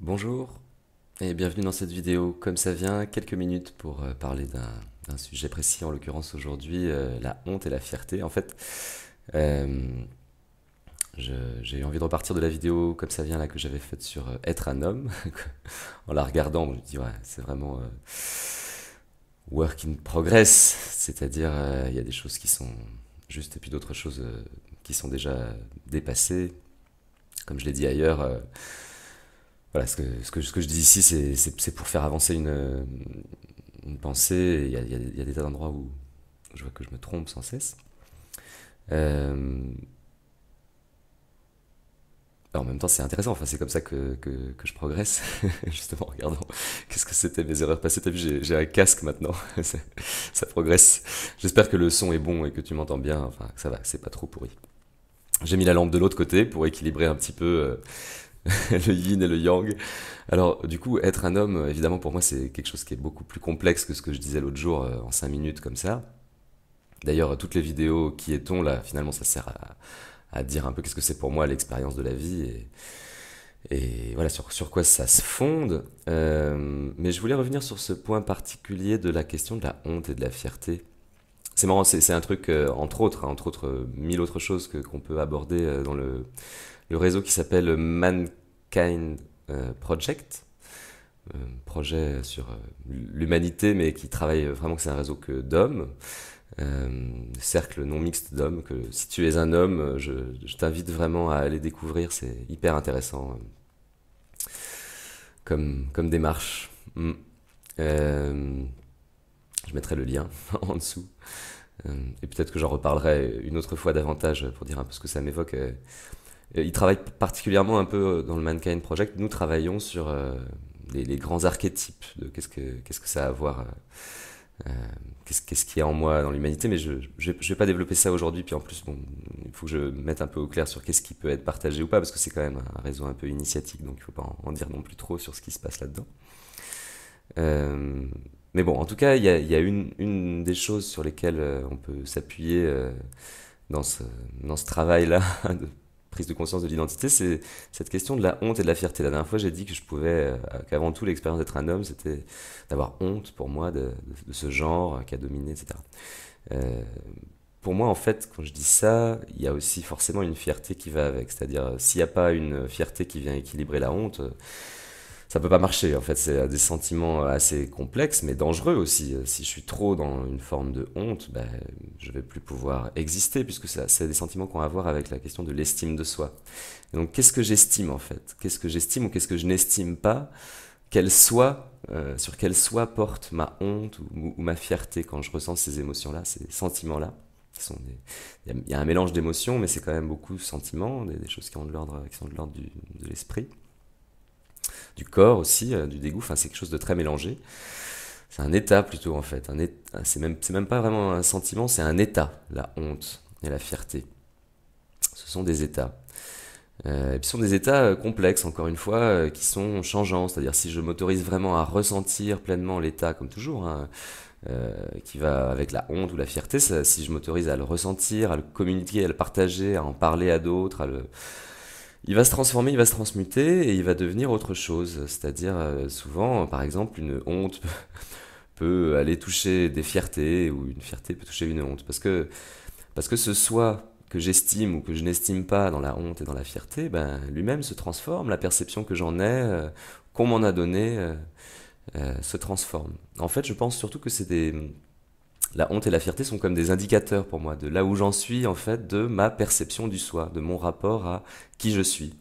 Bonjour et bienvenue dans cette vidéo. Comme ça vient, quelques minutes pour euh, parler d'un sujet précis, en l'occurrence aujourd'hui, euh, la honte et la fierté. En fait, euh, j'ai eu envie de repartir de la vidéo comme ça vient là que j'avais faite sur être un homme. en la regardant, je me dis ouais, c'est vraiment work in progress, c'est-à-dire il y a des choses qui sont justes et puis d'autres choses qui sont déjà dépassées. Comme je l'ai dit ailleurs, voilà, ce que, ce que, ce que je dis ici, c'est pour faire avancer une, une pensée. Il y a, y a, des tas d'endroits où je vois que je me trompe sans cesse. Euh, en même temps, c'est intéressant. Enfin, c'est comme ça que, que, que je progresse, justement, en regardant qu'est-ce que c'était mes erreurs passées. T'as vu, j'ai un casque maintenant. ça progresse. J'espère que le son est bon et que tu m'entends bien. Enfin, ça va, c'est pas trop pourri. J'ai mis la lampe de l'autre côté pour équilibrer un petit peu. Euh, le yin et le yang. Alors, du coup, être un homme, évidemment, pour moi, c'est quelque chose qui est beaucoup plus complexe que ce que je disais l'autre jour euh, en 5 minutes comme ça. D'ailleurs, toutes les vidéos qui est-on, là, finalement, ça sert à, dire un peu qu'est-ce que c'est pour moi l'expérience de la vie et, voilà sur, quoi ça se fonde. Euh, mais je voulais revenir sur ce point particulier de la question de la honte et de la fierté c'est marrant, c'est un truc, euh, entre autres, hein, entre autres, euh, mille autres choses qu'on peut aborder euh, dans le, réseau qui s'appelle Mankind Project, projet sur l'humanité, mais qui travaille vraiment, que c'est un réseau que d'hommes, cercle non mixte d'hommes, que si tu es un homme, je, t'invite vraiment à aller découvrir, c'est hyper intéressant comme, comme démarche. Mm. Je mettrai le lien en dessous. Euh, et peut-être que j'en reparlerai une autre fois davantage pour dire un peu ce que ça m'évoque. Euh, euh, il travaille particulièrement un peu dans le Mankind Project. Nous travaillons sur les, grands archétypes de qu'est-ce que, qu'est-ce que ça a à voir, qu'est-ce, qu'est-ce qu'il y a en moi dans l'humanité. Mais je ne vais pas développer ça aujourd'hui. Puis en plus, bon, il faut que je mette un peu au clair sur qu'est-ce qui peut être partagé ou pas, parce que c'est quand même un réseau un peu initiatique, donc il ne faut pas en, dire non plus trop sur ce qui se passe là-dedans. Euh, mais bon, en tout cas, il y a, une, des choses sur lesquelles euh, on peut s'appuyer euh, dans ce, ce travail-là de prise de conscience de l'identité, c'est cette question de la honte et de la fierté. La dernière fois, j'ai dit que je pouvais, euh, qu'avant tout, l'expérience d'être un homme, c'était d'avoir honte pour moi de, ce genre qui a dominé, etc. pour moi, en fait, quand je dis ça, il y a aussi forcément une fierté qui va avec. C'est-à-dire, s'il n'y a pas une fierté qui vient équilibrer la honte, ça peut pas marcher. En fait, c'est euh, des sentiments euh, assez complexes, mais dangereux aussi. Euh, si je suis trop dans une forme de honte, ben, je vais plus pouvoir exister, puisque c'est des sentiments qu'on va voir avec la question de l'estime de soi. donc, qu'est-ce que j'estime en fait Qu'est-ce que j'estime ou qu'est-ce que je n'estime pas Quelle soit sur quelle soit porte ma honte ou, ma fierté quand je ressens ces émotions-là, ces sentiments-là il y, a un mélange d'émotions, mais c'est quand même beaucoup de sentiments, des, choses qui, ont de l'ordre, qui sont de l'ordre de l'esprit du corps aussi, euh, du dégoût, enfin c'est quelque chose de très mélangé. C'est un état plutôt en fait, c'est même, même pas vraiment un sentiment, c'est un état, la honte et la fierté. Ce sont des états. Euh, et puis ce sont des états euh, complexes, encore une fois, qui sont changeants. C'est-à-dire si je m'autorise vraiment à ressentir pleinement l'état, comme toujours, hein, qui va avec la honte ou la fierté, si je m'autorise à le ressentir, à le communiquer, à le partager, à en parler à d'autres, à le, il va se transformer, il va se transmuter et il va devenir autre chose. C'est-à-dire, euh, souvent, par exemple, une honte peut aller toucher des fiertés ou une fierté peut toucher une honte. Parce que, parce que ce soi que j'estime ou que je n'estime pas dans la honte et dans la fierté, ben, lui-même se transforme, la perception que j'en ai, euh, qu'on m'en a donnée, euh, se transforme. En fait, je pense surtout que c'est des la honte et la fierté sont comme des indicateurs pour moi de là où j'en suis, en fait, de ma perception du soi, de mon rapport à qui je suis.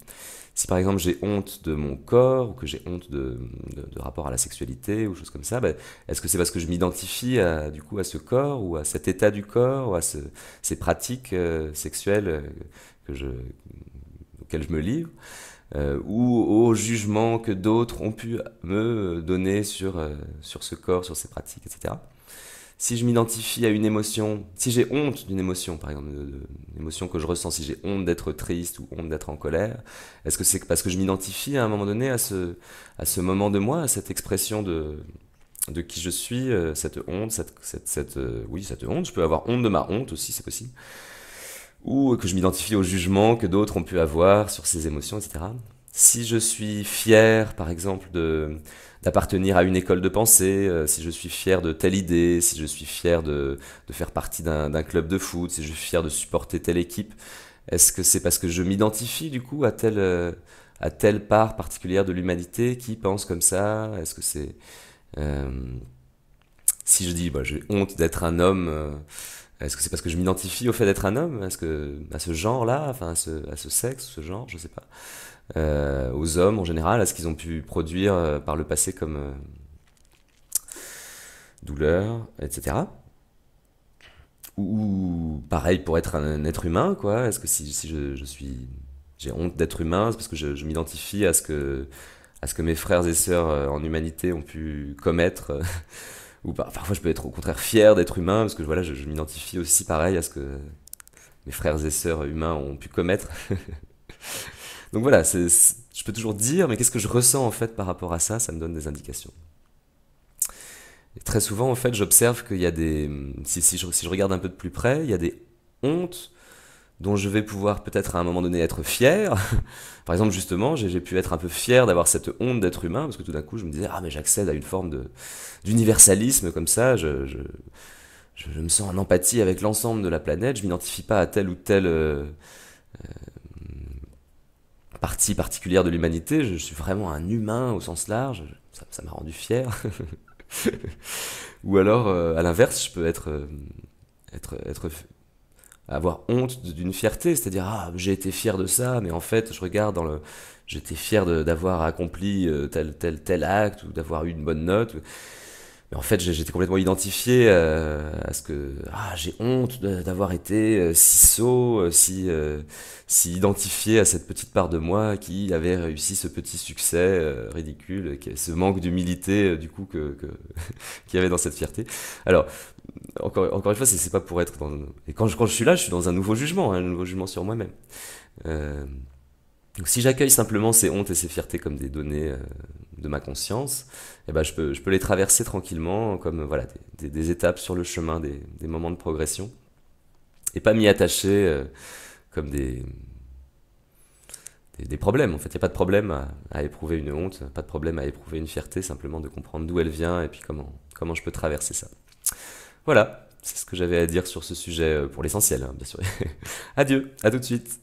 Si par exemple j'ai honte de mon corps ou que j'ai honte de, de, de, rapport à la sexualité ou choses comme ça, ben, est-ce que c'est parce que je m'identifie du coup à ce corps ou à cet état du corps ou à ces pratiques euh, sexuelles euh, que je, auxquelles je me livre euh, ou au jugement que d'autres ont pu me donner sur, sur ce corps, sur ces pratiques, etc si je m'identifie à une émotion, si j'ai honte d'une émotion, par exemple, une émotion que je ressens, si j'ai honte d'être triste ou honte d'être en colère, est-ce que c'est parce que je m'identifie à un moment donné à ce, à ce moment de moi, à cette expression de, de qui je suis, euh, cette honte, cette, cette, euh, oui, cette honte, je peux avoir honte de ma honte aussi, c'est possible, ou que je m'identifie au jugement que d'autres ont pu avoir sur ces émotions, etc si je suis fier, par exemple, d'appartenir à une école de pensée, euh, si je suis fier de telle idée, si je suis fier de, faire partie d'un club de foot, si je suis fier de supporter telle équipe, est-ce que c'est parce que je m'identifie du coup à telle, euh, part particulière de l'humanité qui pense comme ça Est-ce que c'est... Euh, si je dis, bah, j'ai honte d'être un homme, est-ce que c'est parce que je m'identifie au fait d'être un homme Est-ce que à ce genre-là, enfin à ce, à ce sexe, ce genre, je sais pas. Euh, aux hommes en général, à ce qu'ils ont pu produire euh, par le passé comme euh, douleur, etc. Ou pareil pour être un être humain, quoi. Est-ce que si, je, je, suis, j'ai honte d'être humain, c'est parce que je, m'identifie à ce que à ce que mes frères et sœurs en humanité ont pu commettre. Ou parfois je peux être au contraire fier d'être humain parce que voilà, je, je m'identifie aussi pareil à ce que mes frères et sœurs humains ont pu commettre. Donc voilà, je peux toujours dire, mais qu'est-ce que je ressens en fait par rapport à ça Ça me donne des indications. très souvent, en fait, j'observe qu'il y a des. Si, je, regarde un peu de plus près, il y a des hontes dont je vais pouvoir peut-être à un moment donné être fier. Par exemple, justement, j'ai pu être un peu fier d'avoir cette honte d'être humain, parce que tout d'un coup, je me disais, ah, mais j'accède à une forme d'universalisme comme ça, je, me sens en empathie avec l'ensemble de la planète, je m'identifie pas à tel ou tel. Euh, euh, partie particulière de l'humanité. Je, suis vraiment un humain au sens large. Ça m'a rendu fier. Ou alors, euh, à l'inverse, je peux être, euh, être, avoir honte d'une fierté, c'est-à-dire ah j'ai été fier de ça, mais en fait je regarde dans le, j'étais fier d'avoir accompli euh, tel tel tel acte ou d'avoir eu une bonne note en fait, j'étais complètement identifié euh, à ce que ah, j'ai honte d'avoir été euh, si sot, euh, si, si identifié à cette petite part de moi qui avait réussi ce petit succès ridicule, ce manque d'humilité du coup que, qu'il y avait dans cette fierté. Alors, encore, encore une fois, c'est, pas pour être dans. Et quand je, quand je suis là, je suis dans un nouveau jugement, hein, un nouveau jugement sur moi-même. Donc si j'accueille simplement ces hontes et ces fiertés comme des données de ma conscience, et eh ben, je, peux, je peux les traverser tranquillement comme voilà, des, étapes sur le chemin, des, moments de progression, et pas m'y attacher euh, comme des, des, problèmes. En fait, il n'y a pas de problème à, éprouver une honte, pas de problème à éprouver une fierté, simplement de comprendre d'où elle vient et puis comment, comment je peux traverser ça. Voilà, c'est ce que j'avais à dire sur ce sujet euh, pour l'essentiel, hein, bien sûr. Adieu, à tout de suite.